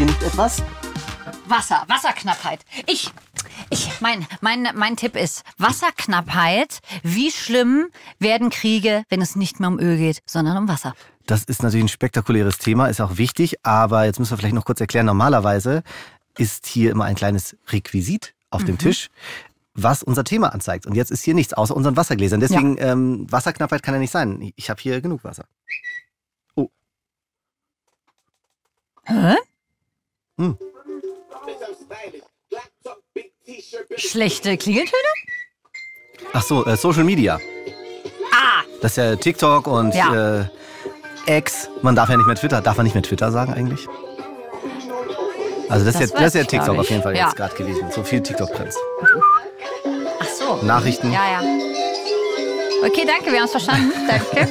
hier Kind etwas? Wasser, Wasserknappheit. Ich, ich, mein, mein, mein Tipp ist Wasserknappheit. Wie schlimm werden Kriege, wenn es nicht mehr um Öl geht, sondern um Wasser? Das ist natürlich ein spektakuläres Thema, ist auch wichtig, aber jetzt müssen wir vielleicht noch kurz erklären, normalerweise ist hier immer ein kleines Requisit auf mhm. dem Tisch was unser Thema anzeigt. Und jetzt ist hier nichts außer unseren Wassergläsern. Deswegen, ja. ähm, Wasserknappheit kann ja nicht sein. Ich habe hier genug Wasser. Oh. Hä? Hm. Schlechte Klingeltöne? Ach so, äh, Social Media. Ah! Das ist ja TikTok und ja. Äh, X. Man darf ja nicht mehr Twitter. Darf man nicht mehr Twitter sagen eigentlich? Also das, das ist ja, das ist ja TikTok auf jeden Fall ja. jetzt gerade gewesen. So viel TikTok-Prinz. Ach so. Nachrichten. Ja, ja. Okay, danke, wir haben es verstanden. danke.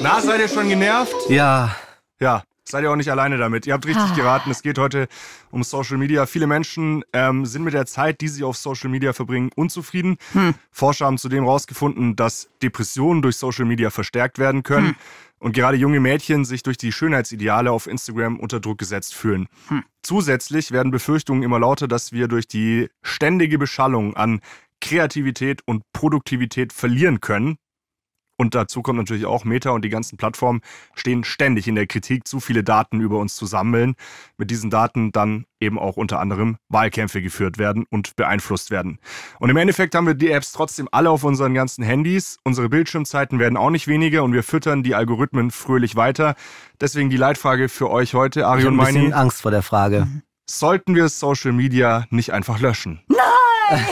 Na, seid ihr schon genervt? Ja. Ja seid ihr auch nicht alleine damit. Ihr habt richtig ah. geraten. Es geht heute um Social Media. Viele Menschen ähm, sind mit der Zeit, die sie auf Social Media verbringen, unzufrieden. Hm. Forscher haben zudem herausgefunden, dass Depressionen durch Social Media verstärkt werden können. Hm. Und gerade junge Mädchen sich durch die Schönheitsideale auf Instagram unter Druck gesetzt fühlen. Hm. Zusätzlich werden Befürchtungen immer lauter, dass wir durch die ständige Beschallung an Kreativität und Produktivität verlieren können. Und dazu kommt natürlich auch, Meta und die ganzen Plattformen stehen ständig in der Kritik, zu viele Daten über uns zu sammeln. Mit diesen Daten dann eben auch unter anderem Wahlkämpfe geführt werden und beeinflusst werden. Und im Endeffekt haben wir die Apps trotzdem alle auf unseren ganzen Handys. Unsere Bildschirmzeiten werden auch nicht weniger und wir füttern die Algorithmen fröhlich weiter. Deswegen die Leitfrage für euch heute, Ari ich und Meini. Ich habe Angst vor der Frage. Mhm. Sollten wir Social Media nicht einfach löschen? Nein!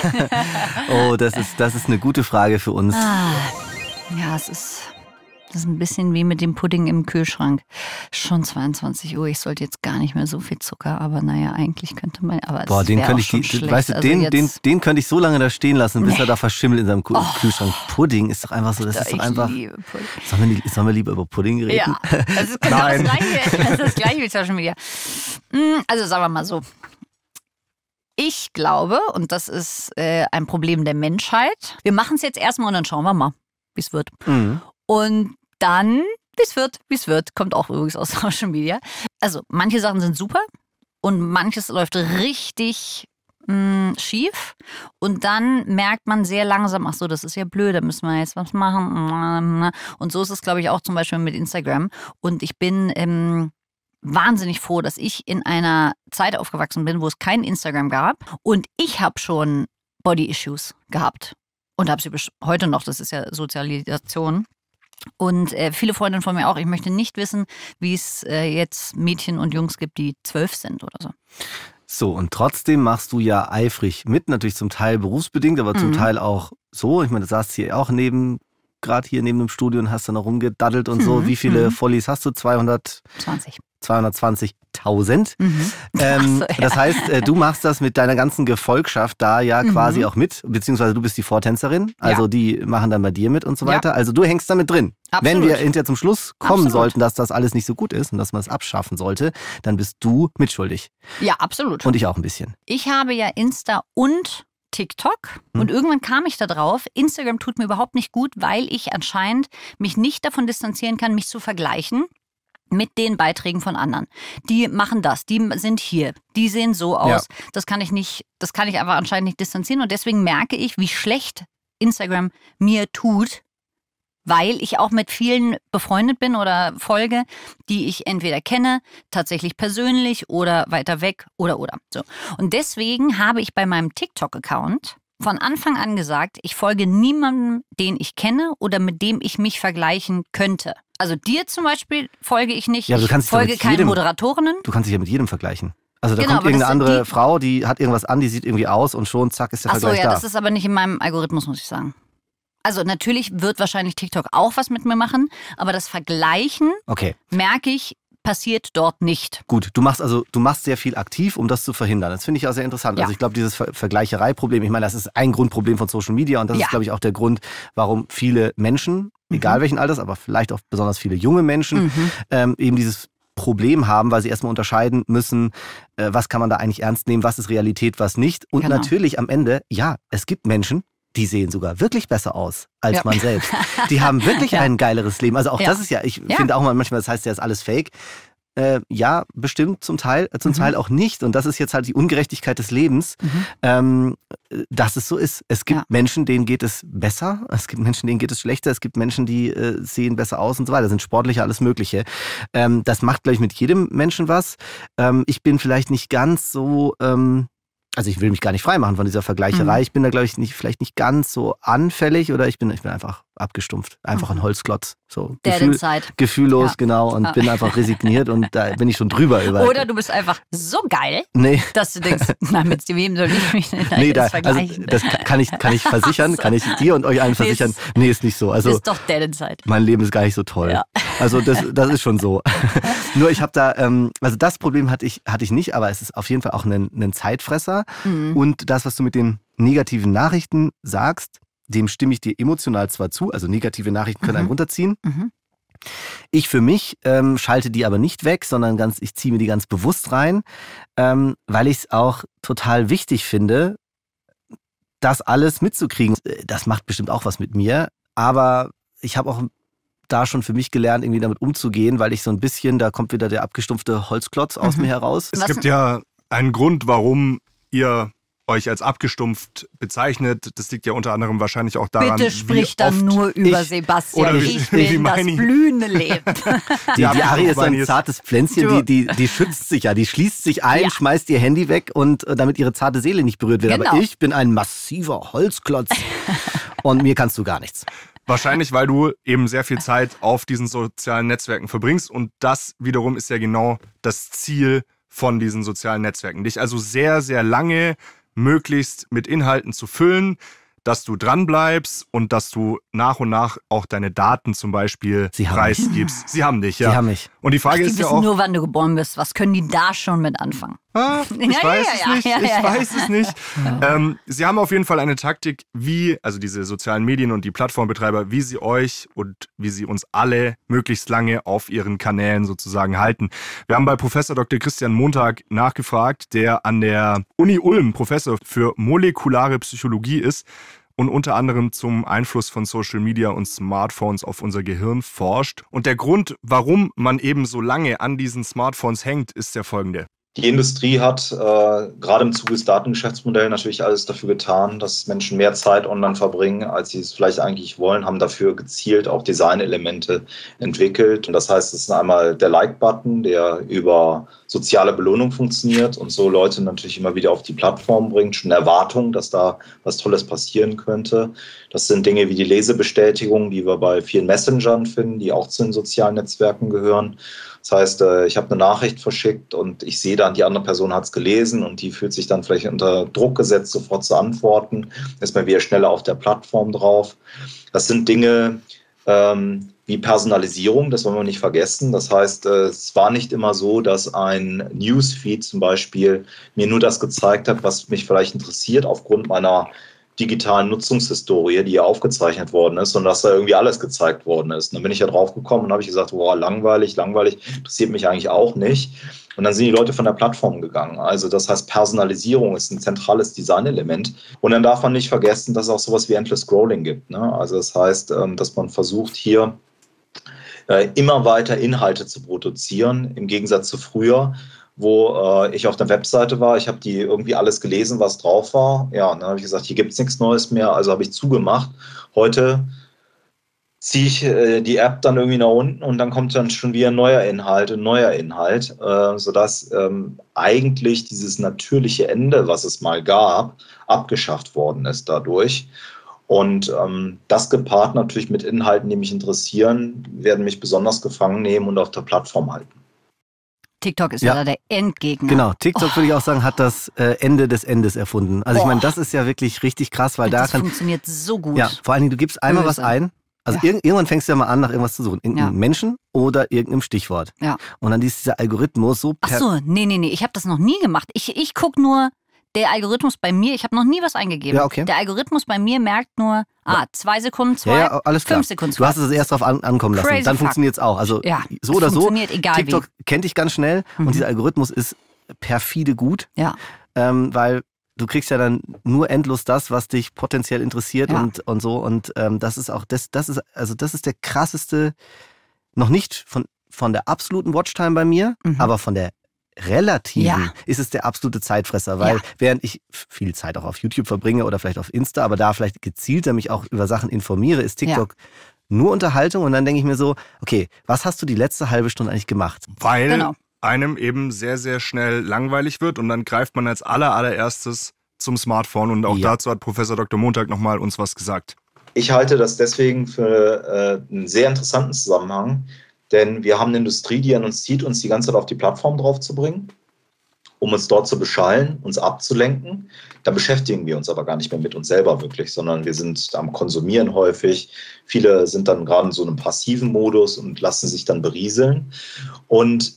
oh, das ist, das ist eine gute Frage für uns. Ah. Ja, es ist, es ist ein bisschen wie mit dem Pudding im Kühlschrank. Schon 22 Uhr, ich sollte jetzt gar nicht mehr so viel Zucker, aber naja, eigentlich könnte man. Aber Boah, den könnte ich, weißt du, also den, den, den könnte ich so lange da stehen lassen, bis nee. er da verschimmelt in seinem oh. Kühlschrank. Pudding ist doch einfach so, das ich ist doch einfach. Liebe Sollen wir, sollen wir lieber über Pudding reden? Ja, das ist genau Das, gleiche, das gleiche wie Social Media. Hm, also sagen wir mal so. Ich glaube, und das ist äh, ein Problem der Menschheit, wir machen es jetzt erstmal und dann schauen wir mal wie es wird. Mhm. Und dann, wie es wird, wie es wird, kommt auch übrigens aus Social Media. Also manche Sachen sind super und manches läuft richtig mh, mm, schief. Und dann merkt man sehr langsam, ach so, das ist ja blöd, da müssen wir jetzt was machen. Und so ist es, glaube ich, auch zum Beispiel mit Instagram. Und ich bin... Ähm, wahnsinnig froh, dass ich in einer Zeit aufgewachsen bin, wo es kein Instagram gab. Und ich habe schon Body Issues gehabt und habe sie heute noch, das ist ja Sozialisation. Und äh, viele Freundinnen von mir auch, ich möchte nicht wissen, wie es äh, jetzt Mädchen und Jungs gibt, die zwölf sind oder so. So, und trotzdem machst du ja eifrig mit, natürlich zum Teil berufsbedingt, aber mhm. zum Teil auch so. Ich meine, du saßt hier auch neben, gerade hier neben dem Studio und hast dann noch rumgedaddelt und mhm. so. Wie viele mhm. Follies hast du? 220. 220.000. Mhm. Ähm, so, ja. Das heißt, äh, du machst das mit deiner ganzen Gefolgschaft da ja mhm. quasi auch mit, beziehungsweise du bist die Vortänzerin, also ja. die machen dann bei dir mit und so weiter. Ja. Also du hängst damit drin. Absolut. Wenn wir hinterher zum Schluss kommen absolut. sollten, dass das alles nicht so gut ist und dass man es abschaffen sollte, dann bist du mitschuldig. Ja, absolut. Und ich auch ein bisschen. Ich habe ja Insta und TikTok hm. und irgendwann kam ich da drauf, Instagram tut mir überhaupt nicht gut, weil ich anscheinend mich nicht davon distanzieren kann, mich zu vergleichen mit den Beiträgen von anderen. Die machen das, die sind hier, die sehen so aus. Ja. Das kann ich nicht, das kann ich aber anscheinend nicht distanzieren und deswegen merke ich, wie schlecht Instagram mir tut, weil ich auch mit vielen befreundet bin oder folge, die ich entweder kenne, tatsächlich persönlich oder weiter weg oder oder so. Und deswegen habe ich bei meinem TikTok Account von Anfang an gesagt, ich folge niemandem, den ich kenne oder mit dem ich mich vergleichen könnte. Also dir zum Beispiel folge ich nicht. Ja, du kannst ich folge ja keinen Moderatorinnen. Du kannst dich ja mit jedem vergleichen. Also da genau, kommt irgendeine andere die, Frau, die hat irgendwas an, die sieht irgendwie aus und schon zack ist der Ach Vergleich so, ja, da. das ist aber nicht in meinem Algorithmus, muss ich sagen. Also natürlich wird wahrscheinlich TikTok auch was mit mir machen, aber das Vergleichen okay. merke ich passiert dort nicht. Gut, du machst also, du machst sehr viel aktiv, um das zu verhindern. Das finde ich auch sehr interessant. Also ja. Also ich glaube, dieses Ver Vergleicherei-Problem, ich meine, das ist ein Grundproblem von Social Media und das ja. ist, glaube ich, auch der Grund, warum viele Menschen, mhm. egal welchen Alters, aber vielleicht auch besonders viele junge Menschen, mhm. ähm, eben dieses Problem haben, weil sie erstmal unterscheiden müssen, äh, was kann man da eigentlich ernst nehmen, was ist Realität, was nicht. Und genau. natürlich am Ende, ja, es gibt Menschen, die sehen sogar wirklich besser aus als ja. man selbst. Die haben wirklich ja. ein geileres Leben. Also auch ja. das ist ja, ich finde auch manchmal, das heißt ja, ist alles fake. Äh, ja, bestimmt zum Teil, äh, zum mhm. Teil auch nicht. Und das ist jetzt halt die Ungerechtigkeit des Lebens, mhm. ähm, äh, dass es so ist. Es gibt ja. Menschen, denen geht es besser, es gibt Menschen, denen geht es schlechter, es gibt Menschen, die äh, sehen besser aus und so weiter, sind sportlicher, alles Mögliche. Ähm, das macht glaube ich, mit jedem Menschen was. Ähm, ich bin vielleicht nicht ganz so ähm, also ich will mich gar nicht freimachen von dieser Vergleicherei. Mhm. Ich bin da, glaube ich, nicht, vielleicht nicht ganz so anfällig oder ich bin, ich bin einfach abgestumpft. Einfach ein Holzklotz. So Dead Gefühl, inside. gefühllos, ja. genau, und ja. bin einfach resigniert und da bin ich schon drüber über. Oder du bist einfach so geil, nee. dass du denkst, na, mit dem Leben soll ich mich nicht nee, da, also, Das kann ich, kann ich versichern, so. kann ich dir und euch allen versichern. Ist, nee, ist nicht so. Also, ist doch Dead inside. Mein Leben ist gar nicht so toll. Ja. Also das, das ist schon so. Nur ich habe da, ähm, also das Problem hatte ich, hatte ich nicht, aber es ist auf jeden Fall auch ein, ein Zeitfresser. Mhm. Und das, was du mit den negativen Nachrichten sagst, dem stimme ich dir emotional zwar zu, also negative Nachrichten können mhm. einen runterziehen. Mhm. Ich für mich ähm, schalte die aber nicht weg, sondern ganz, ich ziehe mir die ganz bewusst rein, ähm, weil ich es auch total wichtig finde, das alles mitzukriegen. Das macht bestimmt auch was mit mir, aber ich habe auch da schon für mich gelernt, irgendwie damit umzugehen, weil ich so ein bisschen, da kommt wieder der abgestumpfte Holzklotz aus mhm. mir heraus. Es gibt ja einen Grund, warum ihr euch als abgestumpft bezeichnet. Das liegt ja unter anderem wahrscheinlich auch daran, Bitte sprich dann nur über ich, Sebastian. Oder wie, ich bin wie das blühende Leben. die, die, Ari ist ein zartes Pflänzchen, die, die, die schützt sich ja, die schließt sich ein, ja. schmeißt ihr Handy weg und äh, damit ihre zarte Seele nicht berührt wird. Genau. Aber ich bin ein massiver Holzklotz und mir kannst du gar nichts. Wahrscheinlich, weil du eben sehr viel Zeit auf diesen sozialen Netzwerken verbringst und das wiederum ist ja genau das Ziel von diesen sozialen Netzwerken. Dich also sehr, sehr lange möglichst mit Inhalten zu füllen, dass du dranbleibst und dass du nach und nach auch deine Daten zum Beispiel Sie preisgibst. Sie haben dich, ja. Sie haben mich. Und die Frage Ach, die ist ja auch. nur, wann du geboren bist. Was können die da schon mit anfangen? ich weiß es nicht, ich weiß es nicht. sie haben auf jeden Fall eine Taktik, wie, also diese sozialen Medien und die Plattformbetreiber, wie sie euch und wie sie uns alle möglichst lange auf ihren Kanälen sozusagen halten. Wir haben bei Professor Dr. Christian Montag nachgefragt, der an der Uni Ulm Professor für molekulare Psychologie ist und unter anderem zum Einfluss von Social Media und Smartphones auf unser Gehirn forscht. Und der Grund, warum man eben so lange an diesen Smartphones hängt, ist der folgende die Industrie hat äh, gerade im Zuge des Datengeschäftsmodells natürlich alles dafür getan, dass Menschen mehr Zeit online verbringen, als sie es vielleicht eigentlich wollen, haben dafür gezielt auch Designelemente entwickelt. Und das heißt, es ist einmal der Like-Button, der über soziale Belohnung funktioniert und so Leute natürlich immer wieder auf die Plattform bringt, schon Erwartung, dass da was Tolles passieren könnte. Das sind Dinge wie die Lesebestätigung, die wir bei vielen Messengern finden, die auch zu den sozialen Netzwerken gehören. Das heißt, äh, ich habe eine Nachricht verschickt und ich sehe dann, die andere Person hat es gelesen und die fühlt sich dann vielleicht unter Druck gesetzt, sofort zu antworten. Ist man wieder schneller auf der Plattform drauf. Das sind Dinge ähm, wie Personalisierung, das wollen wir nicht vergessen. Das heißt, äh, es war nicht immer so, dass ein Newsfeed zum Beispiel mir nur das gezeigt hat, was mich vielleicht interessiert aufgrund meiner digitalen Nutzungshistorie, die ja aufgezeichnet worden ist und dass da irgendwie alles gezeigt worden ist. Und dann bin ich ja drauf gekommen und habe ich gesagt, boah, langweilig, langweilig, interessiert mich eigentlich auch nicht. Und dann sind die Leute von der Plattform gegangen. Also das heißt, Personalisierung ist ein zentrales Designelement. Und dann darf man nicht vergessen, dass es auch sowas wie Endless Scrolling gibt. Ne? Also das heißt, ähm, dass man versucht hier äh, immer weiter Inhalte zu produzieren, im Gegensatz zu früher, wo äh, ich auf der Webseite war. Ich habe die irgendwie alles gelesen, was drauf war. Ja, und dann habe ich gesagt, hier gibt es nichts Neues mehr. Also habe ich zugemacht. Heute ziehe ich äh, die App dann irgendwie nach unten und dann kommt dann schon wieder neuer Inhalt ein neuer Inhalt, äh, sodass ähm, eigentlich dieses natürliche Ende, was es mal gab, abgeschafft worden ist dadurch. Und ähm, das gepaart natürlich mit Inhalten, die mich interessieren, werden mich besonders gefangen nehmen und auf der Plattform halten. TikTok ist ja. leider der Endgegner. Genau, TikTok oh. würde ich auch sagen, hat das äh, Ende des Endes erfunden. Also oh. ich meine, oh. das ist ja wirklich richtig krass, weil da kann... Das funktioniert so gut. Ja, vor allen Dingen, du gibst einmal Böse. was ein also ja. irgendwann fängst du ja mal an, nach irgendwas zu suchen. Irgendeinem ja. Menschen oder irgendeinem Stichwort. Ja. Und dann ist dieser Algorithmus so... Ach so, nee, nee, nee. Ich habe das noch nie gemacht. Ich, ich gucke nur der Algorithmus bei mir, ich habe noch nie was eingegeben. Ja, okay. Der Algorithmus bei mir merkt nur, ah, zwei Sekunden, zwei, ja, ja, alles klar. fünf Sekunden. Zwei. Du hast es erst drauf an, ankommen lassen. Crazy Dann funktioniert es auch. Also ja, so oder so. Egal TikTok wie. kennt dich ganz schnell mhm. und dieser Algorithmus ist perfide gut. Ja. Ähm, weil du kriegst ja dann nur endlos das, was dich potenziell interessiert ja. und, und so. Und ähm, das ist auch, das, das ist, also das ist der krasseste, noch nicht von, von der absoluten Watchtime bei mir, mhm. aber von der Relativen ja. ist es der absolute Zeitfresser, weil ja. während ich viel Zeit auch auf YouTube verbringe oder vielleicht auf Insta, aber da vielleicht gezielter mich auch über Sachen informiere, ist TikTok ja nur Unterhaltung und dann denke ich mir so, okay, was hast du die letzte halbe Stunde eigentlich gemacht? Weil genau. einem eben sehr, sehr schnell langweilig wird und dann greift man als aller, allererstes zum Smartphone und auch ja. dazu hat Professor Dr. Montag nochmal uns was gesagt. Ich halte das deswegen für äh, einen sehr interessanten Zusammenhang, denn wir haben eine Industrie, die an uns zieht, uns die ganze Zeit auf die Plattform draufzubringen, um uns dort zu beschallen, uns abzulenken. Da beschäftigen wir uns aber gar nicht mehr mit uns selber wirklich, sondern wir sind am Konsumieren häufig. Viele sind dann gerade in so einem passiven Modus und lassen sich dann berieseln. Und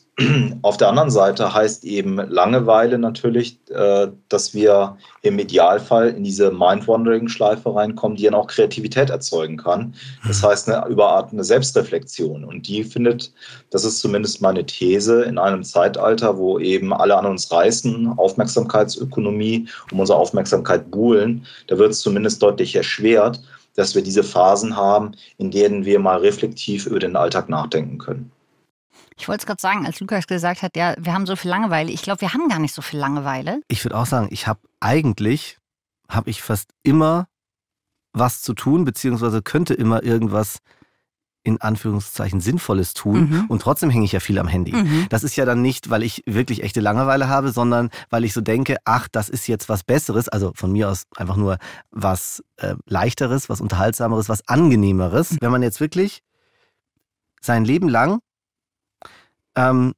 auf der anderen Seite heißt eben Langeweile natürlich, äh, dass wir im Idealfall in diese Mind-Wandering-Schleife reinkommen, die dann auch Kreativität erzeugen kann. Das mhm. heißt, eine überartende eine Selbstreflexion. Und die findet, das ist zumindest meine These, in einem Zeitalter, wo eben alle an uns reißen, Aufmerksamkeitsökonomie, um unsere Aufmerksamkeit buhlen, da wird es zumindest deutlich erschwert, dass wir diese Phasen haben, in denen wir mal reflektiv über den Alltag nachdenken können. Ich wollte es gerade sagen, als Lukas gesagt hat, ja, wir haben so viel Langeweile. Ich glaube, wir haben gar nicht so viel Langeweile. Ich würde auch sagen, ich habe eigentlich, habe ich fast immer was zu tun, beziehungsweise könnte immer irgendwas in Anführungszeichen Sinnvolles tun mhm. und trotzdem hänge ich ja viel am Handy. Mhm. Das ist ja dann nicht, weil ich wirklich echte Langeweile habe, sondern weil ich so denke, ach, das ist jetzt was Besseres, also von mir aus einfach nur was äh, Leichteres, was Unterhaltsameres, was Angenehmeres. Mhm. Wenn man jetzt wirklich sein Leben lang ähm,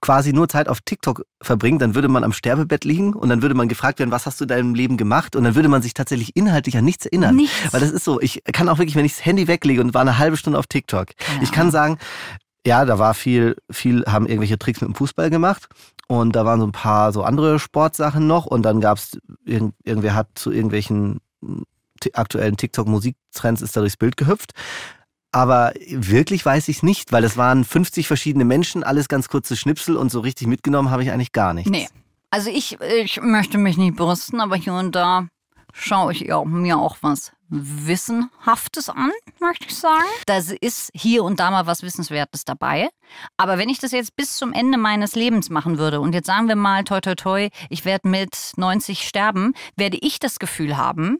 quasi nur Zeit auf TikTok verbringt, dann würde man am Sterbebett liegen und dann würde man gefragt werden, was hast du in deinem Leben gemacht? Und dann würde man sich tatsächlich inhaltlich an nichts erinnern. Nichts. Weil das ist so, ich kann auch wirklich, wenn ich das Handy weglege und war eine halbe Stunde auf TikTok, ja. ich kann sagen, ja, da war viel, viel haben irgendwelche Tricks mit dem Fußball gemacht und da waren so ein paar so andere Sportsachen noch und dann gab's irgend, irgendwer hat zu irgendwelchen hm, aktuellen TikTok-Musiktrends ist da durchs Bild gehüpft. Aber wirklich weiß ich es nicht, weil es waren 50 verschiedene Menschen, alles ganz kurze Schnipsel und so richtig mitgenommen habe ich eigentlich gar nichts. Nee. Also ich, ich möchte mich nicht brüsten, aber hier und da schaue ich mir auch was Wissenhaftes an, möchte ich sagen. Da ist hier und da mal was Wissenswertes dabei. Aber wenn ich das jetzt bis zum Ende meines Lebens machen würde und jetzt sagen wir mal, toi, toi, toi, ich werde mit 90 sterben, werde ich das Gefühl haben,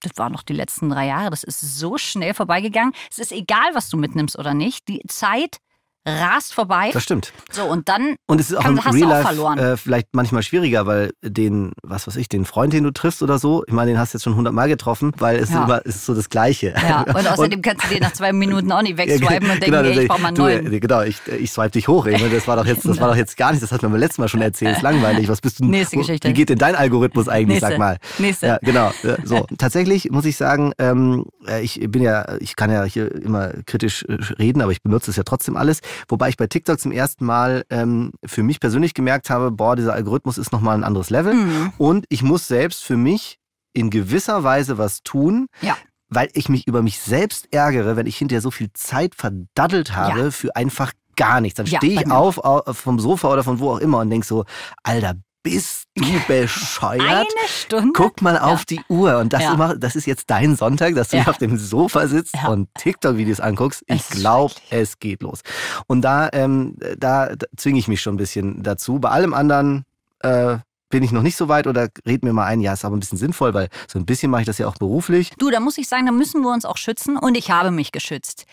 das waren noch die letzten drei Jahre, das ist so schnell vorbeigegangen. Es ist egal, was du mitnimmst oder nicht. Die Zeit rast vorbei. Das stimmt. So, und dann und es ist auch kann, im hast Real du auch Life, verloren. Äh, vielleicht manchmal schwieriger, weil den, was weiß ich, den Freund, den du triffst oder so, ich meine, den hast du jetzt schon hundertmal getroffen, weil es ja. immer, ist so das Gleiche. Ja, und außerdem und, kannst du den nach zwei Minuten auch nicht genau, wegswipen ja, und denken, genau, ey, ich brauche mal einen neuen. Äh, genau, ich, äh, ich swipe dich hoch. Meine, das war doch jetzt, das war doch jetzt gar nicht, das hat man beim letzten Mal schon erzählt, ist langweilig. Was bist du, Nächste wo, Geschichte. wie geht denn dein Algorithmus eigentlich, Nächste. sag mal? Nächste. Ja, genau. Äh, so, tatsächlich muss ich sagen, ähm, ich bin ja, ich kann ja hier immer kritisch reden, aber ich benutze es ja trotzdem alles. Wobei ich bei TikTok zum ersten Mal ähm, für mich persönlich gemerkt habe, boah, dieser Algorithmus ist nochmal ein anderes Level. Mhm. Und ich muss selbst für mich in gewisser Weise was tun, ja weil ich mich über mich selbst ärgere, wenn ich hinterher so viel Zeit verdaddelt habe ja. für einfach gar nichts. Dann ja, stehe ich auf, auf, vom Sofa oder von wo auch immer und denke so, Alter, bist du bescheuert? Eine Stunde? Guck mal ja. auf die Uhr. Und das, ja. immer, das ist jetzt dein Sonntag, dass du ja. auf dem Sofa sitzt und TikTok-Videos anguckst. Ich glaube, es geht los. Und da, ähm, da zwinge ich mich schon ein bisschen dazu. Bei allem anderen äh, bin ich noch nicht so weit oder red mir mal ein, ja, ist aber ein bisschen sinnvoll, weil so ein bisschen mache ich das ja auch beruflich. Du, da muss ich sagen, da müssen wir uns auch schützen und ich habe mich geschützt.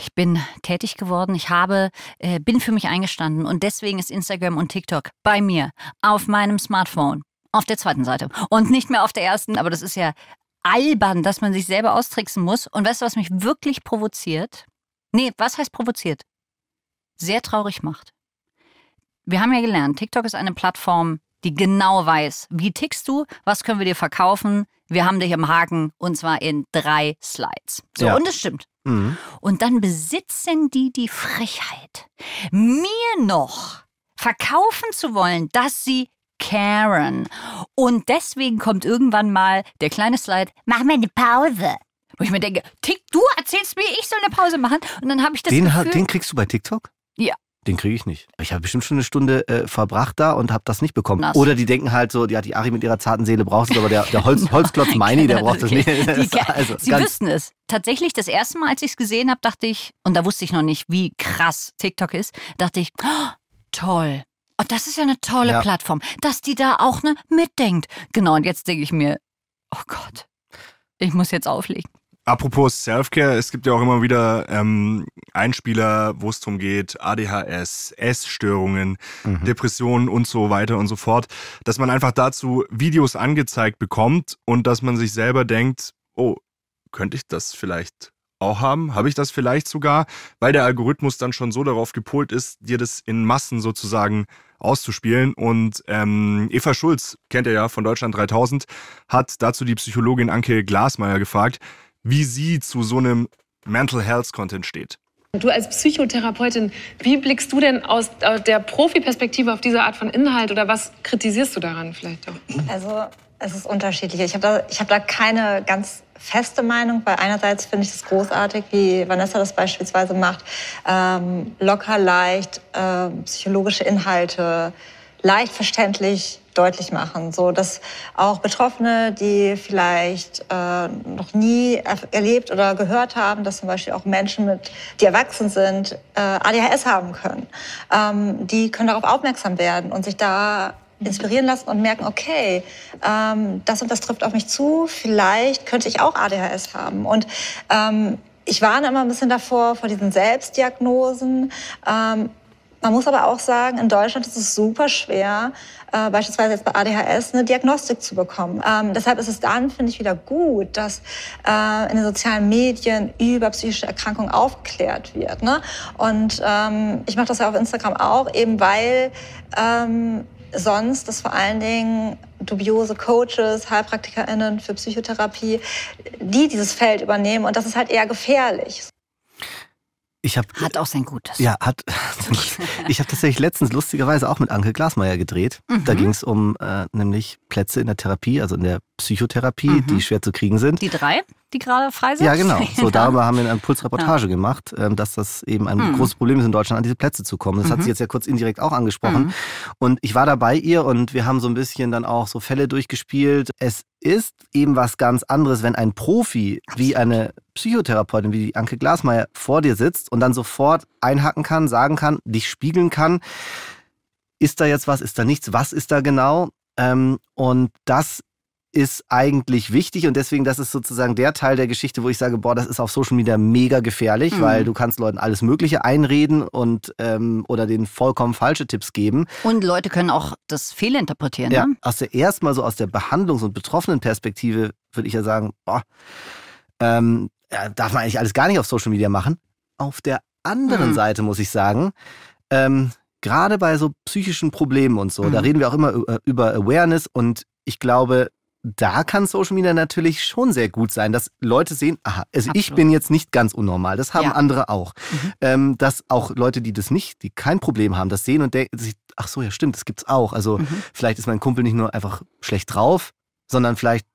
Ich bin tätig geworden, ich habe, äh, bin für mich eingestanden und deswegen ist Instagram und TikTok bei mir auf meinem Smartphone. Auf der zweiten Seite und nicht mehr auf der ersten, aber das ist ja albern, dass man sich selber austricksen muss. Und weißt du, was mich wirklich provoziert? Nee, was heißt provoziert? Sehr traurig macht. Wir haben ja gelernt, TikTok ist eine Plattform die genau weiß, wie tickst du, was können wir dir verkaufen, wir haben dich im Haken und zwar in drei Slides. So, ja. und es stimmt. Mhm. Und dann besitzen die die Frechheit, mir noch verkaufen zu wollen, dass sie Karen. Und deswegen kommt irgendwann mal der kleine Slide, mach mir eine Pause. Wo ich mir denke, Tick, du erzählst mir, ich soll eine Pause machen. Und dann habe ich das den, Gefühl, den kriegst du bei TikTok? Ja, den kriege ich nicht. Ich habe bestimmt schon eine Stunde äh, verbracht da und habe das nicht bekommen. Nass. Oder die denken halt so, ja, die Ari mit ihrer zarten Seele braucht es, aber der, der Holz, Holzklotz Meini, der braucht es nicht. Die, also, Sie wüssten es. Tatsächlich, das erste Mal, als ich es gesehen habe, dachte ich, und da wusste ich noch nicht, wie krass TikTok ist, dachte ich, oh, toll. Oh, das ist ja eine tolle ja. Plattform, dass die da auch ne, mitdenkt. Genau, und jetzt denke ich mir, oh Gott, ich muss jetzt auflegen. Apropos Selfcare, es gibt ja auch immer wieder ähm, Einspieler, wo es darum geht, ADHS, Essstörungen, mhm. Depressionen und so weiter und so fort, dass man einfach dazu Videos angezeigt bekommt und dass man sich selber denkt, oh, könnte ich das vielleicht auch haben? Habe ich das vielleicht sogar? Weil der Algorithmus dann schon so darauf gepolt ist, dir das in Massen sozusagen auszuspielen. Und ähm, Eva Schulz, kennt ihr ja von Deutschland 3000, hat dazu die Psychologin Anke Glasmeier gefragt, wie sie zu so einem Mental Health Content steht. Du als Psychotherapeutin, wie blickst du denn aus äh, der Profi-Perspektive auf diese Art von Inhalt oder was kritisierst du daran vielleicht auch? Also es ist unterschiedlich. Ich habe da, hab da keine ganz feste Meinung, weil einerseits finde ich es großartig, wie Vanessa das beispielsweise macht, ähm, locker, leicht, äh, psychologische Inhalte, leicht verständlich deutlich machen, so dass auch Betroffene, die vielleicht äh, noch nie er erlebt oder gehört haben, dass zum Beispiel auch Menschen, mit, die erwachsen sind, äh, ADHS haben können, ähm, die können darauf aufmerksam werden und sich da mhm. inspirieren lassen und merken, okay, ähm, das und das trifft auf mich zu, vielleicht könnte ich auch ADHS haben. Und ähm, ich warne immer ein bisschen davor, vor diesen Selbstdiagnosen. Ähm, man muss aber auch sagen, in Deutschland ist es super schwer, äh, beispielsweise jetzt bei ADHS eine Diagnostik zu bekommen. Ähm, deshalb ist es dann, finde ich, wieder gut, dass äh, in den sozialen Medien über psychische Erkrankungen aufgeklärt wird. Ne? Und ähm, ich mache das ja auf Instagram auch, eben weil ähm, sonst das vor allen Dingen dubiose Coaches, HeilpraktikerInnen für Psychotherapie, die dieses Feld übernehmen. Und das ist halt eher gefährlich. Ich hab, hat auch sein Gutes. Ja, hat. ich habe tatsächlich letztens lustigerweise auch mit Anke Glasmeier gedreht. Mhm. Da ging es um äh, nämlich Plätze in der Therapie, also in der Psychotherapie, mhm. die schwer zu kriegen sind. Die drei, die gerade frei sind? Ja, genau. So, darüber haben wir eine Impulsreportage ja. gemacht, ähm, dass das eben ein mhm. großes Problem ist in Deutschland, an diese Plätze zu kommen. Das mhm. hat sie jetzt ja kurz indirekt auch angesprochen. Mhm. Und ich war da bei ihr und wir haben so ein bisschen dann auch so Fälle durchgespielt. Es ist eben was ganz anderes, wenn ein Profi wie eine Psychotherapeutin wie die Anke Glasmeier vor dir sitzt und dann sofort einhacken kann, sagen kann, dich spiegeln kann. Ist da jetzt was? Ist da nichts? Was ist da genau? Ähm, und das ist eigentlich wichtig und deswegen, das ist sozusagen der Teil der Geschichte, wo ich sage, boah, das ist auf Social Media mega gefährlich, mhm. weil du kannst Leuten alles Mögliche einreden und ähm, oder denen vollkommen falsche Tipps geben. Und Leute können auch das fehlinterpretieren. Ja, ne? aus der erstmal so aus der Behandlungs- und betroffenen Perspektive würde ich ja sagen, boah, ähm, ja, darf man eigentlich alles gar nicht auf Social Media machen. Auf der anderen mhm. Seite muss ich sagen, ähm, gerade bei so psychischen Problemen und so, mhm. da reden wir auch immer äh, über Awareness und ich glaube, da kann Social Media natürlich schon sehr gut sein, dass Leute sehen, aha, also Absolut. ich bin jetzt nicht ganz unnormal, das haben ja. andere auch. Mhm. Ähm, dass auch Leute, die das nicht, die kein Problem haben, das sehen und denken sich, ach so, ja stimmt, das gibt's auch. Also mhm. vielleicht ist mein Kumpel nicht nur einfach schlecht drauf, sondern vielleicht,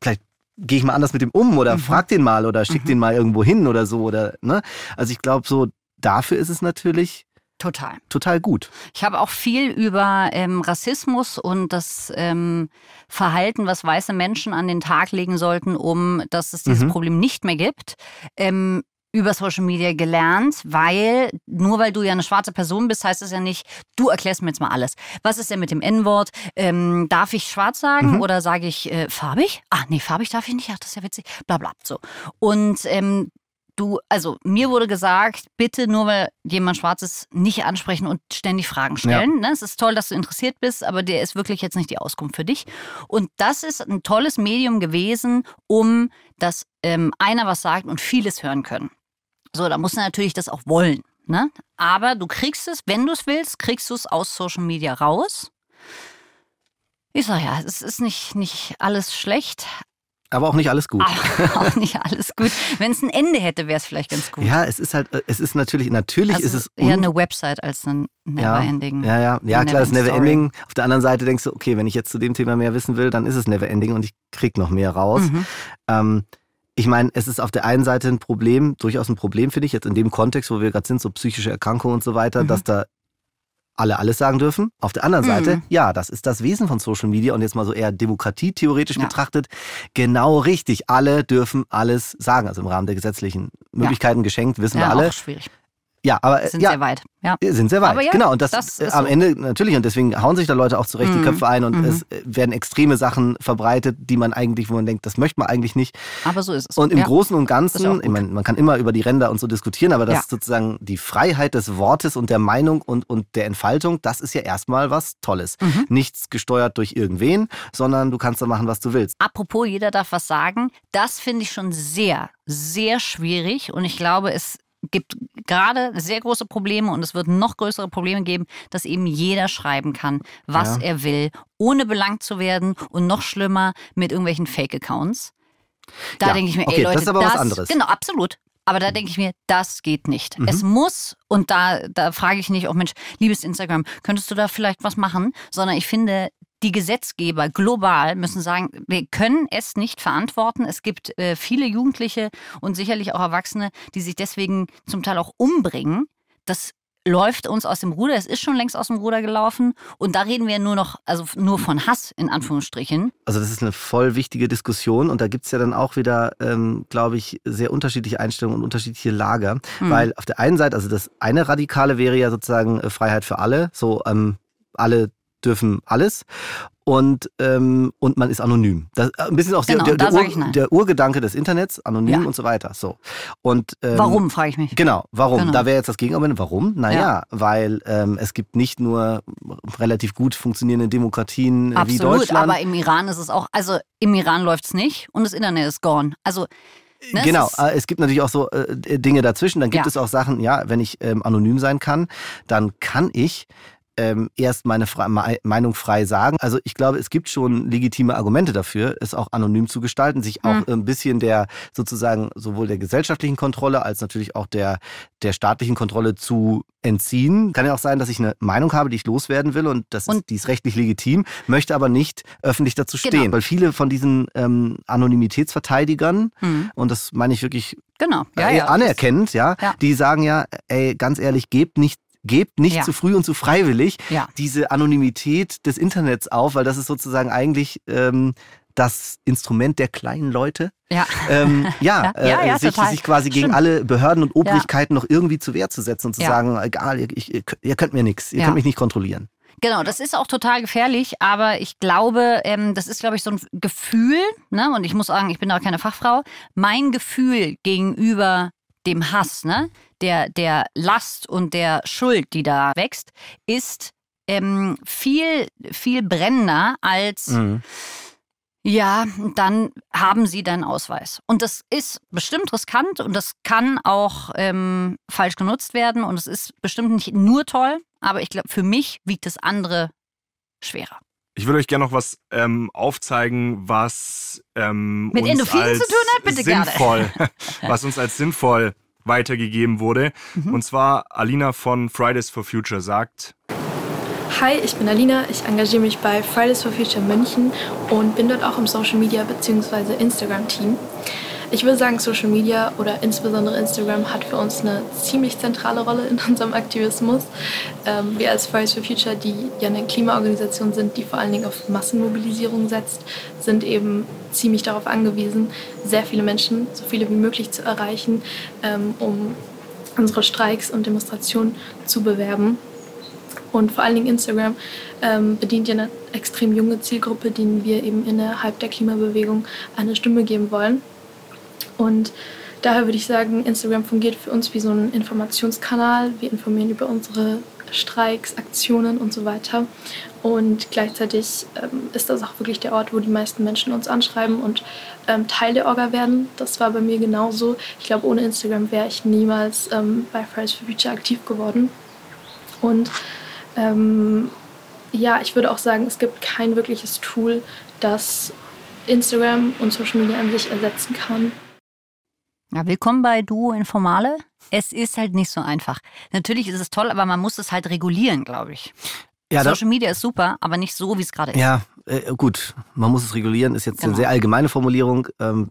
vielleicht gehe ich mal anders mit dem um oder mhm. frag den mal oder schick mhm. den mal irgendwo hin oder so oder, ne? Also ich glaube so, dafür ist es natürlich Total. Total gut. Ich habe auch viel über ähm, Rassismus und das ähm, Verhalten, was weiße Menschen an den Tag legen sollten, um dass es dieses mhm. Problem nicht mehr gibt, ähm, über Social Media gelernt, weil nur weil du ja eine schwarze Person bist, heißt es ja nicht, du erklärst mir jetzt mal alles. Was ist denn mit dem N-Wort? Ähm, darf ich schwarz sagen mhm. oder sage ich äh, farbig? Ah, nee, farbig darf ich nicht. Ach, das ist ja witzig. Blablabla. bla. So. Und ähm, du, also mir wurde gesagt, bitte nur weil jemand Schwarzes nicht ansprechen und ständig Fragen stellen. Ja. Ne? Es ist toll, dass du interessiert bist, aber der ist wirklich jetzt nicht die Auskunft für dich. Und das ist ein tolles Medium gewesen, um dass ähm, einer was sagt und vieles hören können. So, da muss man natürlich das auch wollen. Ne? Aber du kriegst es, wenn du es willst, kriegst du es aus Social Media raus. Ich sage ja, es ist nicht, nicht alles schlecht, aber auch nicht alles gut. Auch, auch nicht alles gut. Wenn es ein Ende hätte, wäre es vielleicht ganz gut. Ja, es ist halt, äh, es ist natürlich, natürlich also ist es. Eher eine Website als ein Neverending. Ja, ja, ja, ja klar, das Neverending. Auf der anderen Seite denkst du, okay, wenn ich jetzt zu dem Thema mehr wissen will, dann ist es Neverending und ich krieg noch mehr raus. Mhm. Ähm, ich meine, es ist auf der einen Seite ein Problem, durchaus ein Problem, finde ich, jetzt in dem Kontext, wo wir gerade sind, so psychische Erkrankungen und so weiter, mhm. dass da alle alles sagen dürfen. Auf der anderen mhm. Seite, ja, das ist das Wesen von Social Media und jetzt mal so eher demokratietheoretisch ja. betrachtet, genau richtig. Alle dürfen alles sagen, also im Rahmen der gesetzlichen Möglichkeiten ja. geschenkt, wissen ja, wir alle. Auch schwierig. Ja, aber sind ja, sehr weit. Ja. Sind sehr weit. Aber ja, genau. Und das, das äh, am so. Ende natürlich, und deswegen hauen sich da Leute auch zurecht mhm. die Köpfe ein und mhm. es äh, werden extreme Sachen verbreitet, die man eigentlich, wo man denkt, das möchte man eigentlich nicht. Aber so ist es. Und im ja. Großen und Ganzen, ich meine, man kann immer über die Ränder und so diskutieren, aber das ja. sozusagen die Freiheit des Wortes und der Meinung und, und der Entfaltung, das ist ja erstmal was Tolles. Mhm. Nichts gesteuert durch irgendwen, sondern du kannst da machen, was du willst. Apropos, jeder darf was sagen, das finde ich schon sehr, sehr schwierig und ich glaube, es gibt gerade sehr große Probleme und es wird noch größere Probleme geben, dass eben jeder schreiben kann, was ja. er will, ohne belangt zu werden und noch schlimmer mit irgendwelchen Fake-Accounts. Da ja. denke ich mir, ey okay, Leute, das ist aber das, was anderes. Genau, absolut. Aber da denke ich mir, das geht nicht. Mhm. Es muss, und da, da frage ich nicht, oh Mensch, liebes Instagram, könntest du da vielleicht was machen? Sondern ich finde, die Gesetzgeber global müssen sagen, wir können es nicht verantworten. Es gibt äh, viele Jugendliche und sicherlich auch Erwachsene, die sich deswegen zum Teil auch umbringen. Das läuft uns aus dem Ruder. Es ist schon längst aus dem Ruder gelaufen. Und da reden wir nur noch, also nur von Hass in Anführungsstrichen. Also das ist eine voll wichtige Diskussion. Und da gibt es ja dann auch wieder, ähm, glaube ich, sehr unterschiedliche Einstellungen und unterschiedliche Lager. Hm. Weil auf der einen Seite, also das eine Radikale wäre ja sozusagen äh, Freiheit für alle. So ähm, alle dürfen alles und, ähm, und man ist anonym. Das, äh, ein bisschen auch genau, der, der, Ur, der, Urgedanke des Internets, anonym ja. und so weiter. So. Und, ähm, warum, frage ich mich. Genau, warum? Genau. Da wäre jetzt das Gegenargument, warum? Naja, ja. weil ähm, es gibt nicht nur relativ gut funktionierende Demokratien äh, Absolut, wie Deutschland. aber im Iran ist es auch, also im Iran läuft es nicht und das Internet ist gone. Also Ne, genau, es, äh, es, gibt natürlich auch so äh, Dinge dazwischen. Dann gibt ja. es auch Sachen, ja, wenn ich ähm, anonym sein kann, dann kann ich ähm, erst meine Fra Meinung frei sagen. Also ich glaube, es gibt schon legitime Argumente dafür, es auch anonym zu gestalten, sich auch mhm. ein bisschen der sozusagen sowohl der gesellschaftlichen Kontrolle als natürlich auch der, der staatlichen Kontrolle zu entziehen. Kann ja auch sein, dass ich eine Meinung habe, die ich loswerden will und das und ist, die ist rechtlich legitim, möchte aber nicht öffentlich dazu genau. stehen. Genau. Weil viele von diesen ähm, Anonymitätsverteidigern, mhm. und das meine ich wirklich Genau. Ja, äh, ja. Anerkennend, ja, ja, Die sagen ja, ey, ganz ehrlich, gebt nicht gebt nicht ja. zu früh und zu freiwillig ja. diese Anonymität des Internets auf, weil das ist sozusagen eigentlich ähm, das Instrument der kleinen Leute. Ja, ähm, ja, ja, äh, ja sich, sich, quasi gegen alle Behörden und Obrigkeiten noch irgendwie zu Wehr zu setzen und zu sagen, egal, ich, ich, ihr könnt mir nichts, ihr könnt mich nicht kontrollieren. Genau, das ist auch total gefährlich, aber ich glaube, ähm, das ist, glaube ich, so ein Gefühl, ne? und ich muss sagen, ich bin da keine Fachfrau, mein Gefühl gegenüber dem Hass, ne? der, der Last und der Schuld, die da wächst, ist ähm, viel, viel brennender als. Mhm. Ja, dann haben sie deinen Ausweis. Und das ist bestimmt riskant und das kann auch ähm, falsch genutzt werden und es ist bestimmt nicht nur toll, aber ich glaube, für mich wiegt das andere schwerer. Ich würde euch gerne noch was ähm, aufzeigen, was ähm, mit uns Endorphinen als zu tun hat, bitte sinnvoll, gerne. was uns als sinnvoll weitergegeben wurde. Mhm. Und zwar Alina von Fridays for Future sagt. Hi, ich bin Alina. Ich engagiere mich bei Fridays for Future München und bin dort auch im Social Media bzw. Instagram Team. Ich würde sagen, Social Media oder insbesondere Instagram hat für uns eine ziemlich zentrale Rolle in unserem Aktivismus. Ähm, wir als Fridays for Future, die ja eine Klimaorganisation sind, die vor allen Dingen auf Massenmobilisierung setzt, sind eben ziemlich darauf angewiesen, sehr viele Menschen, so viele wie möglich zu erreichen, ähm, um unsere Streiks und Demonstrationen zu bewerben. Und vor allen Dingen Instagram ähm, bedient ja eine extrem junge Zielgruppe, denen wir eben innerhalb der Klimabewegung eine Stimme geben wollen. Und daher würde ich sagen, Instagram fungiert für uns wie so ein Informationskanal. Wir informieren über unsere Streiks, Aktionen und so weiter. Und gleichzeitig ähm, ist das auch wirklich der Ort, wo die meisten Menschen uns anschreiben und ähm, Teil der Orga werden. Das war bei mir genauso. Ich glaube, ohne Instagram wäre ich niemals ähm, bei Fridays for Future aktiv geworden. Und ähm, ja, ich würde auch sagen, es gibt kein wirkliches Tool, das Instagram und Social Media an sich ersetzen kann. Ja, willkommen bei Duo Informale. Es ist halt nicht so einfach. Natürlich ist es toll, aber man muss es halt regulieren, glaube ich. Ja, Social Media ist super, aber nicht so, wie es gerade ist. Ja, äh, gut, man muss es regulieren, ist jetzt genau. eine sehr allgemeine Formulierung. Ähm,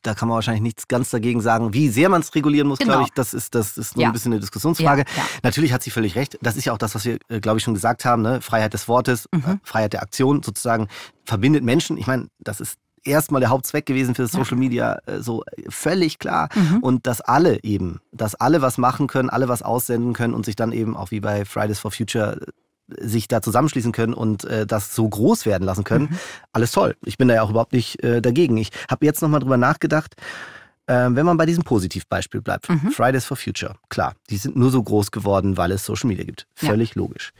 da kann man wahrscheinlich nichts ganz dagegen sagen. Wie sehr man es regulieren muss, genau. glaube ich, das ist, das ist ja. ein bisschen eine Diskussionsfrage. Ja, ja. Natürlich hat sie völlig recht. Das ist ja auch das, was wir, äh, glaube ich, schon gesagt haben. Ne? Freiheit des Wortes, mhm. äh, Freiheit der Aktion sozusagen verbindet Menschen. Ich meine, das ist erstmal der Hauptzweck gewesen für das Social Media, äh, so äh, völlig klar. Mhm. Und dass alle eben, dass alle was machen können, alle was aussenden können und sich dann eben auch wie bei Fridays for Future äh, sich da zusammenschließen können und äh, das so groß werden lassen können. Mhm. Alles toll. Ich bin da ja auch überhaupt nicht äh, dagegen. Ich habe jetzt nochmal drüber nachgedacht, äh, wenn man bei diesem Positivbeispiel bleibt. Mhm. Fridays for Future, klar, die sind nur so groß geworden, weil es Social Media gibt. Völlig ja. logisch.